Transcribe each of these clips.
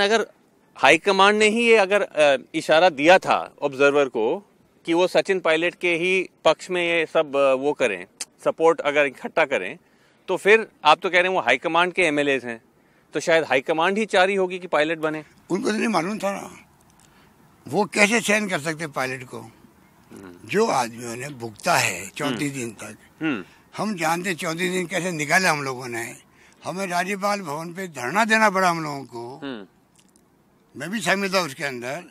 अगर high command ने ही ये अगर इशारा दिया था ऑब्जर्वर को कि वो सचिन पायलट के ही पक्ष में ये सब वो करें सपोर्ट अगर इकट्ठा करें तो फिर आप तो कह रहे हैं वो हाई कमांड के एमएलए हैं तो शायद हाई कमांड ही चाह रही होगी कि पायलट बने उनको तो नहीं मालूम था ना वो कैसे चयन कर सकते पायलट को जो आदमियों ने भुगता है चौंतीस हम्म। दिन तक हम्म। हम जानते चौंतीस दिन कैसे निकाले हम लोगों ने हमें राज्यपाल भवन पे धरना देना पड़ा हम लोगों को मैं भी शामिल था उसके अंदर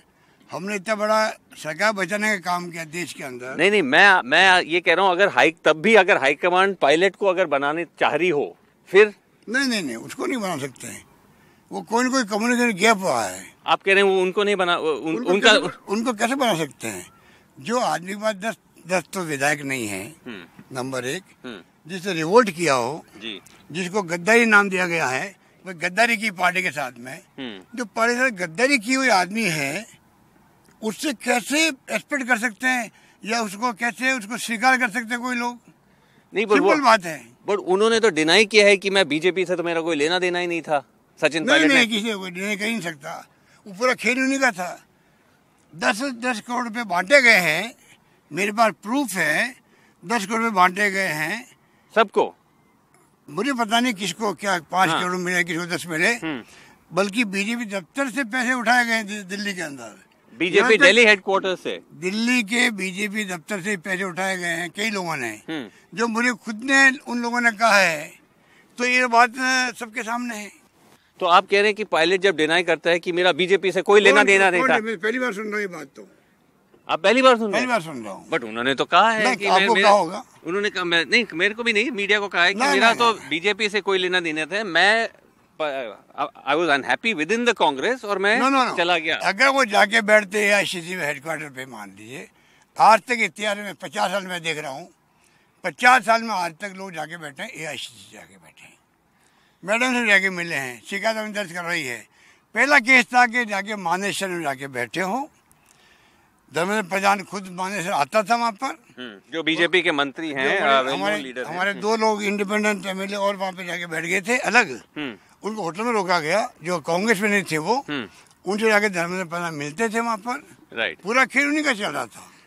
हमने इतना बड़ा सगा बचाने का काम किया देश के अंदर नहीं नहीं मैं मैं ये कह रहा हूँ अगर हाई तब भी अगर हाईकमांड पायलट को अगर बनाने चाह रही हो फिर नहीं नहीं नहीं उसको नहीं बना सकते हैं वो कोई ना कोई कम्युनिकेशन गैप हुआ है आप कह रहे हैं वो उनको नहीं बना उन, उनको उनका कैसे, उनको कैसे बना सकते हैं जो आदमी के पास दस दस तो विधायक नहीं है हम्म। नंबर एक हम्म। जिसने रिवोल्ट किया हो जिसको गद्दारी नाम दिया गया है वो गद्दारी की पार्टी के साथ में हम्म। जो पहले से गद्दारी की हुई आदमी है उससे कैसे एक्सपेक्ट कर सकते हैं या उसको कैसे उसको स्वीकार कर सकते हैं कोई लोग नहीं सिंपल बात है बट उन्होंने तो डिनाई किया है कि मैं बीजेपी से तो मेरा कोई लेना देना ही नहीं था सचिन नहीं, नहीं किसी कोई डिनाई कर नहीं सकता वो पूरा खेल उन्हीं का था दस दस करोड़ रुपये बांटे गए हैं मेरे पास प्रूफ है दस करोड़ रुपये बांटे गए हैं सबको मुझे पता नहीं किसको क्या पांच हाँ। करोड़ मिले किसको दस मिले हम्म। बल्कि बीजेपी दफ्तर से पैसे उठाए गए दिल्ली के अंदर बीजेपी दिल्ली हेडक्वार्टर से दिल्ली के बीजेपी दफ्तर से पैसे उठाए गए हैं कई लोगों ने हम्म। जो मुझे खुद ने उन लोगों ने कहा है तो ये बात सबके सामने है तो आप कह रहे हैं कि पायलट जब डिनाई करता है कि मेरा बीजेपी से कोई लेना देना नहीं था पहली बार सुन रहा ये बात तो आप पहली बार सुन सुन रहा हूँ बट उन्होंने तो कहा है कि आपको मेरे, होगा उन्होंने कहा मैं नहीं मेरे को भी नहीं मीडिया को कहा है कि मेरा तो बीजेपी से कोई लेना देना था मैं I was unhappy with in the Congress और मैं no, no, no. चला गया अगर वो जाके बैठते में हेडक्वार्टर पे मान लीजिए आज तक इतिहास में पचास साल में देख रहा हूँ पचास साल में आज तक लोग जाके बैठे हैं ए आई सी जाके बैठे हैं मैडम से जाके मिले हैं शिकायत दर्ज कर रही है पहला केस था कि जाके मानेश्वर में जाके बैठे हों धर्मेंद्र प्रधान खुद माने से आता था वहाँ पर हम्म, जो बीजेपी के मंत्री हैं हमारे लीडर हमारे हम्म। दो लोग इंडिपेंडेंट एमएलए और वहाँ पे जाके बैठ गए थे अलग हम्म। उनको होटल में रोका गया जो कांग्रेस में नहीं थे वो उनसे जाके धर्मेंद्र प्रधान मिलते थे वहाँ पर पूरा खेल उन्हीं का चल रहा था